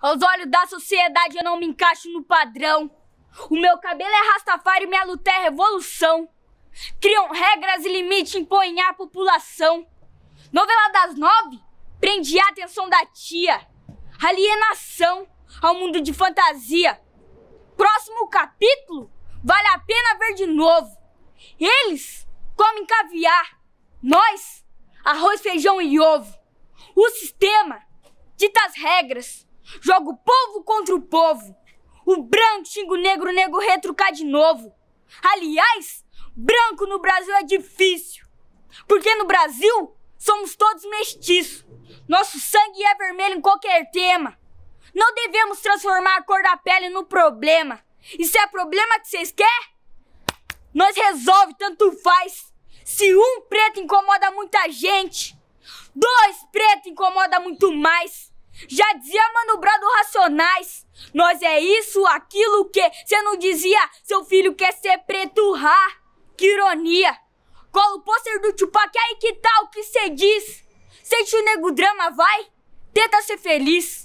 Aos olhos da sociedade eu não me encaixo no padrão. O meu cabelo é Rastafari, minha luta é revolução. Criam regras e limites, impõem à população. Novela das nove prende a atenção da tia. Alienação ao mundo de fantasia. Próximo capítulo vale a pena ver de novo. Eles comem caviar, nós arroz, feijão e ovo. O sistema dita as regras. Joga o povo contra o povo. O branco xinga o negro, o negro retrucar de novo. Aliás, branco no Brasil é difícil. Porque no Brasil somos todos mestiços. Nosso sangue é vermelho em qualquer tema. Não devemos transformar a cor da pele no problema. E se é problema que vocês querem, nós resolve, tanto faz. Se um preto incomoda muita gente, dois pretos incomoda muito mais. Já dizia Mano Racionais. Nós é isso, aquilo que. Você não dizia, seu filho quer ser preto, ra. Que ironia. Cola o pôster do Tupac, aí que tal tá que você diz? Sente o nego drama, vai. Tenta ser feliz.